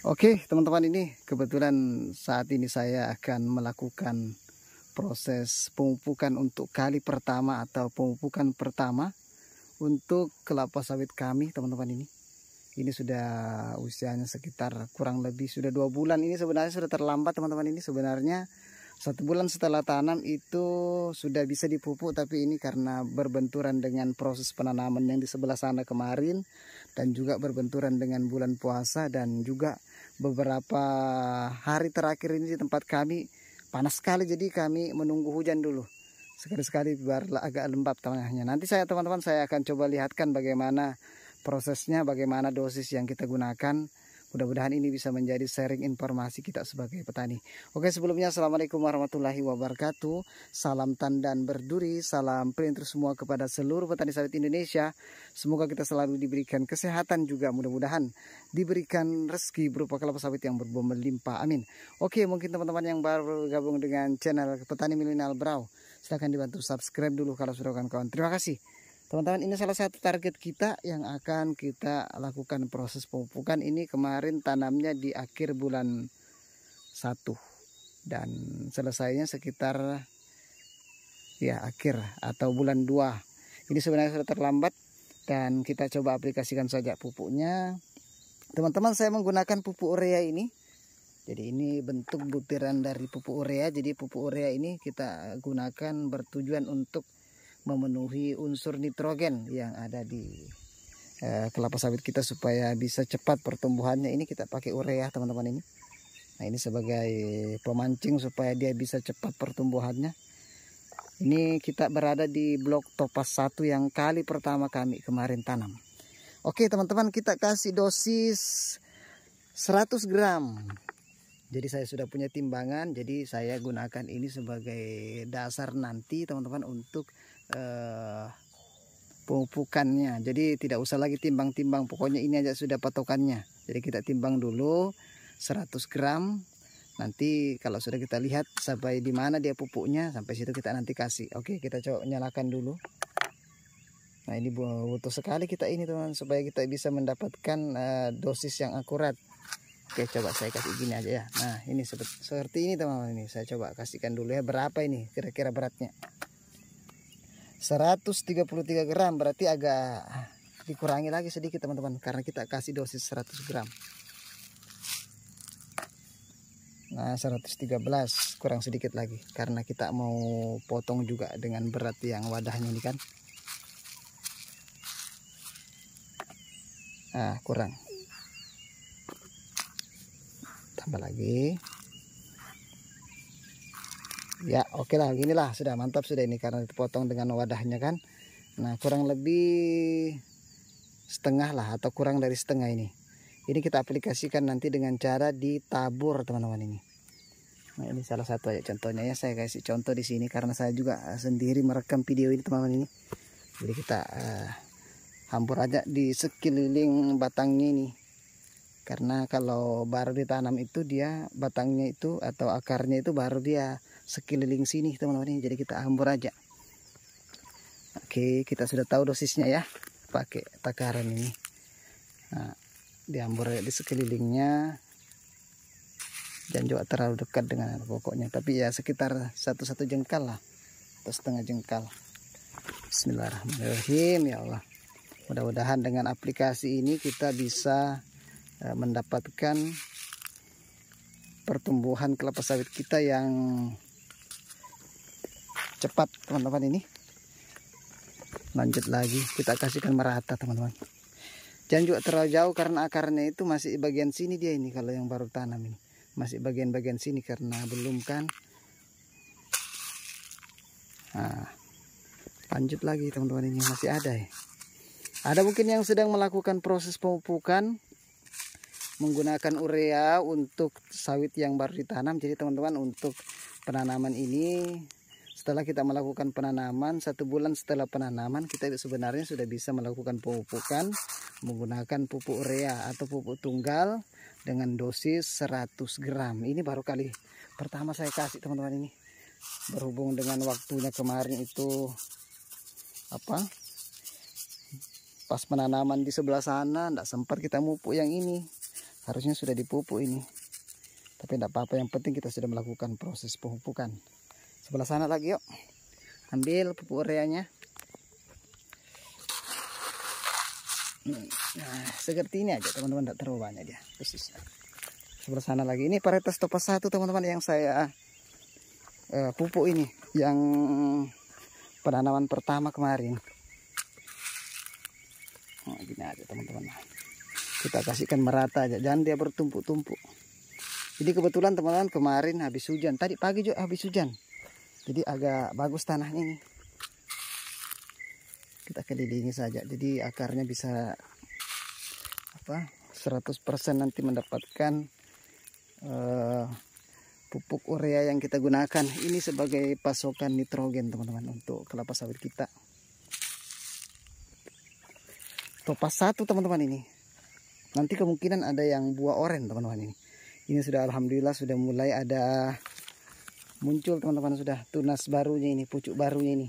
Oke teman-teman ini kebetulan saat ini saya akan melakukan proses pemupukan untuk kali pertama atau pemupukan pertama untuk kelapa sawit kami teman-teman ini. Ini sudah usianya sekitar kurang lebih sudah dua bulan ini sebenarnya sudah terlambat teman-teman ini sebenarnya satu bulan setelah tanam itu sudah bisa dipupuk tapi ini karena berbenturan dengan proses penanaman yang di sebelah sana kemarin dan juga berbenturan dengan bulan puasa dan juga beberapa hari terakhir ini di tempat kami panas sekali jadi kami menunggu hujan dulu sekali-sekali biar agak lembab tanahnya nanti saya teman-teman saya akan coba lihatkan bagaimana prosesnya bagaimana dosis yang kita gunakan Mudah-mudahan ini bisa menjadi sharing informasi kita sebagai petani. Oke, sebelumnya Assalamualaikum warahmatullahi wabarakatuh. Salam tandan berduri, salam print terus semua kepada seluruh petani sawit Indonesia. Semoga kita selalu diberikan kesehatan juga mudah-mudahan diberikan rezeki berupa kelapa sawit yang berbobot melimpah. Amin. Oke, mungkin teman-teman yang baru bergabung dengan channel Petani Milenial Brau, silahkan dibantu subscribe dulu kalau sudah kawan-kawan. Terima kasih. Teman-teman ini salah satu target kita yang akan kita lakukan proses pemupukan ini kemarin tanamnya di akhir bulan 1 dan selesainya sekitar ya akhir atau bulan 2 ini sebenarnya sudah terlambat dan kita coba aplikasikan saja pupuknya teman-teman saya menggunakan pupuk urea ini jadi ini bentuk butiran dari pupuk urea jadi pupuk urea ini kita gunakan bertujuan untuk memenuhi unsur nitrogen yang ada di eh, kelapa sawit kita supaya bisa cepat pertumbuhannya ini kita pakai urea teman-teman ini nah ini sebagai pemancing supaya dia bisa cepat pertumbuhannya ini kita berada di blok topas 1 yang kali pertama kami kemarin tanam. Oke teman-teman kita kasih dosis 100 gram. Jadi saya sudah punya timbangan jadi saya gunakan ini sebagai dasar nanti teman-teman untuk uh, eh, pupukannya jadi tidak usah lagi timbang-timbang pokoknya ini aja sudah patokannya jadi kita timbang dulu 100 gram nanti kalau sudah kita lihat sampai di mana dia pupuknya sampai situ kita nanti kasih oke kita coba nyalakan dulu nah ini butuh sekali kita ini teman supaya kita bisa mendapatkan uh, dosis yang akurat oke coba saya kasih gini aja ya nah ini seperti, ini, teman teman ini saya coba kasihkan dulu ya berapa ini kira-kira beratnya 133 gram berarti agak dikurangi lagi sedikit teman-teman karena kita kasih dosis 100 gram nah 113 kurang sedikit lagi karena kita mau potong juga dengan berat yang wadahnya ini kan nah kurang tambah lagi ya oke okay lah lah sudah mantap sudah ini karena dipotong dengan wadahnya kan nah kurang lebih setengah lah atau kurang dari setengah ini ini kita aplikasikan nanti dengan cara ditabur teman-teman ini nah ini salah satu aja ya contohnya ya saya kasih contoh di sini karena saya juga eh, sendiri merekam video ini teman-teman ini jadi kita uh, eh, hampur aja di sekeliling batangnya ini karena kalau baru ditanam itu dia batangnya itu atau akarnya itu baru dia sekeliling sini teman-teman ini jadi kita hambur aja oke kita sudah tahu dosisnya ya pakai takaran ini nah, dihambur di sekelilingnya jangan juga terlalu dekat dengan pokoknya tapi ya sekitar satu-satu jengkal lah atau setengah jengkal Bismillahirrahmanirrahim ya Allah mudah-mudahan dengan aplikasi ini kita bisa e, mendapatkan pertumbuhan kelapa sawit kita yang cepat teman-teman ini lanjut lagi kita kasihkan merata teman-teman jangan juga terlalu jauh karena akarnya itu masih bagian sini dia ini kalau yang baru tanam ini masih bagian-bagian sini karena belum kan nah, lanjut lagi teman-teman ini masih ada ya ada mungkin yang sedang melakukan proses pemupukan menggunakan urea untuk sawit yang baru ditanam jadi teman-teman untuk penanaman ini setelah kita melakukan penanaman satu bulan setelah penanaman kita sebenarnya sudah bisa melakukan pemupukan menggunakan pupuk urea atau pupuk tunggal dengan dosis 100 gram ini baru kali pertama saya kasih teman-teman ini berhubung dengan waktunya kemarin itu apa pas penanaman di sebelah sana tidak sempat kita mupuk yang ini harusnya sudah dipupuk ini tapi tidak apa-apa yang penting kita sudah melakukan proses pemupukan sebelah sana lagi yuk ambil pupuk ureanya nah seperti ini aja teman-teman tidak terlalu banyak dia khususnya sebelah sana lagi ini varietas topa satu teman-teman yang saya uh, pupuk ini yang penanaman pertama kemarin nah, gini aja teman-teman kita kasihkan merata aja jangan dia bertumpuk-tumpuk jadi kebetulan teman-teman kemarin habis hujan tadi pagi juga habis hujan jadi agak bagus tanahnya ini. kita kelilingi saja jadi akarnya bisa apa 100% nanti mendapatkan uh, pupuk urea yang kita gunakan ini sebagai pasokan nitrogen teman-teman untuk kelapa sawit kita topas satu teman-teman ini nanti kemungkinan ada yang buah oren teman-teman ini ini sudah alhamdulillah sudah mulai ada muncul teman-teman sudah tunas barunya ini pucuk barunya ini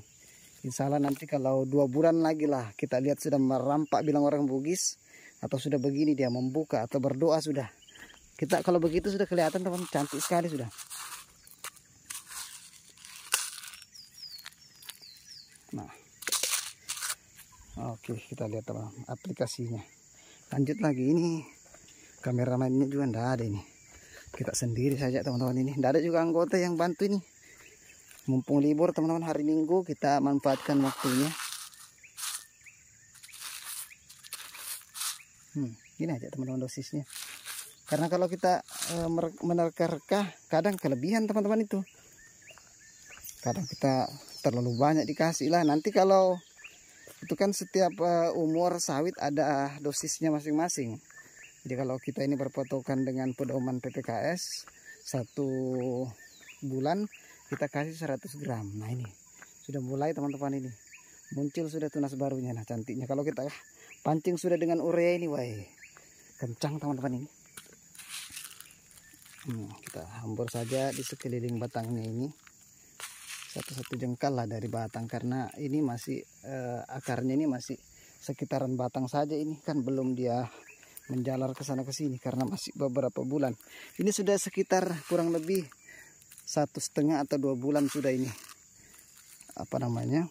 Insya Allah nanti kalau dua bulan lagi lah kita lihat sudah merampak bilang orang Bugis atau sudah begini dia membuka atau berdoa sudah kita kalau begitu sudah kelihatan teman cantik sekali sudah nah oke kita lihat teman aplikasinya lanjut lagi ini kameramennya juga ndak ada ini kita sendiri saja teman-teman ini tidak ada juga anggota yang bantu ini mumpung libur teman-teman hari minggu kita manfaatkan waktunya hmm, ini aja teman-teman dosisnya karena kalau kita e, menerka-reka kadang kelebihan teman-teman itu kadang kita terlalu banyak dikasih lah nanti kalau itu kan setiap e, umur sawit ada dosisnya masing-masing jadi kalau kita ini berpatokan dengan pedoman PPKS satu bulan kita kasih 100 gram. Nah ini sudah mulai teman-teman ini muncul sudah tunas barunya. Nah cantiknya kalau kita ya, pancing sudah dengan urea ini, wah kencang teman-teman ini. Hmm, kita hambur saja di sekeliling batangnya ini satu-satu jengkal lah dari batang karena ini masih eh, akarnya ini masih sekitaran batang saja ini kan belum dia menjalar ke sana ke sini karena masih beberapa bulan. Ini sudah sekitar kurang lebih satu setengah atau dua bulan sudah ini apa namanya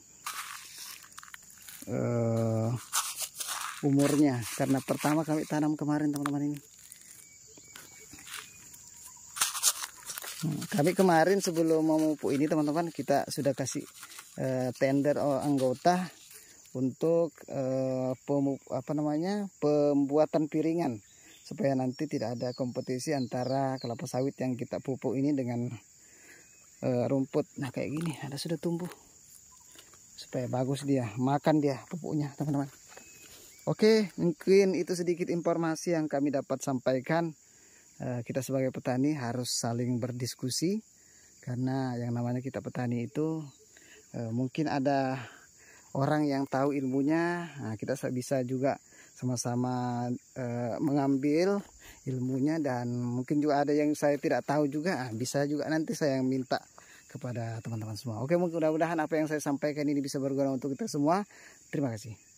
uh, umurnya karena pertama kami tanam kemarin teman-teman ini. Hmm, kami kemarin sebelum memupuk ini teman-teman kita sudah kasih uh, tender oh, anggota untuk eh, pem, apa namanya pembuatan piringan supaya nanti tidak ada kompetisi antara kelapa sawit yang kita pupuk ini dengan eh, rumput nah kayak gini ada sudah tumbuh supaya bagus dia makan dia pupuknya teman-teman oke mungkin itu sedikit informasi yang kami dapat sampaikan eh, kita sebagai petani harus saling berdiskusi karena yang namanya kita petani itu eh, mungkin ada orang yang tahu ilmunya nah, kita bisa juga sama-sama e, mengambil ilmunya dan mungkin juga ada yang saya tidak tahu juga nah, bisa juga nanti saya yang minta kepada teman-teman semua oke mudah-mudahan apa yang saya sampaikan ini bisa berguna untuk kita semua terima kasih